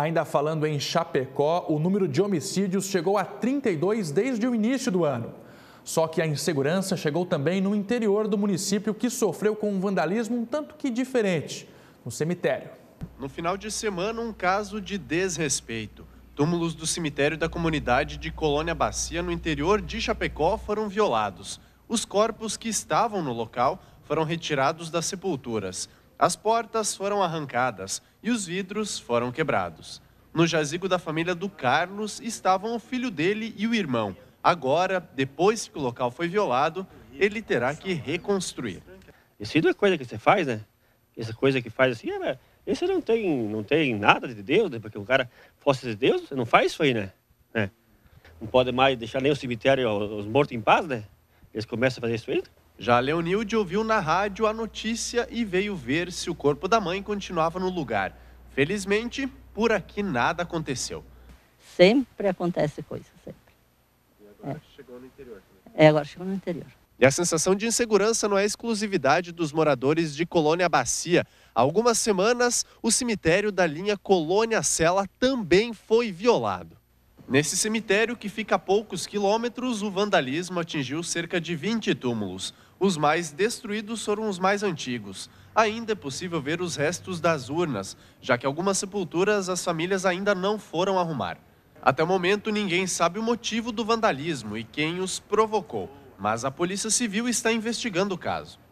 Ainda falando em Chapecó, o número de homicídios chegou a 32 desde o início do ano. Só que a insegurança chegou também no interior do município, que sofreu com um vandalismo um tanto que diferente no cemitério. No final de semana, um caso de desrespeito. Túmulos do cemitério da comunidade de Colônia Bacia, no interior de Chapecó, foram violados. Os corpos que estavam no local foram retirados das sepulturas. As portas foram arrancadas e os vidros foram quebrados. No jazigo da família do Carlos estavam o filho dele e o irmão. Agora, depois que o local foi violado, ele terá que reconstruir. Isso é é coisa que você faz, né? Essa coisa que faz assim, era, esse não tem, não tem nada de Deus, né? porque o cara fosse de Deus, você não faz isso aí, né? né? Não pode mais deixar nem o cemitério, os mortos em paz, né? Eles começam a fazer isso aí, já Leonilde ouviu na rádio a notícia e veio ver se o corpo da mãe continuava no lugar. Felizmente, por aqui nada aconteceu. Sempre acontece coisa, sempre. E agora é. chegou no interior. Né? É, agora chegou no interior. E a sensação de insegurança não é exclusividade dos moradores de Colônia Bacia. Há algumas semanas, o cemitério da linha Colônia Sela também foi violado. Nesse cemitério, que fica a poucos quilômetros, o vandalismo atingiu cerca de 20 túmulos. Os mais destruídos foram os mais antigos. Ainda é possível ver os restos das urnas, já que algumas sepulturas as famílias ainda não foram arrumar. Até o momento, ninguém sabe o motivo do vandalismo e quem os provocou, mas a Polícia Civil está investigando o caso.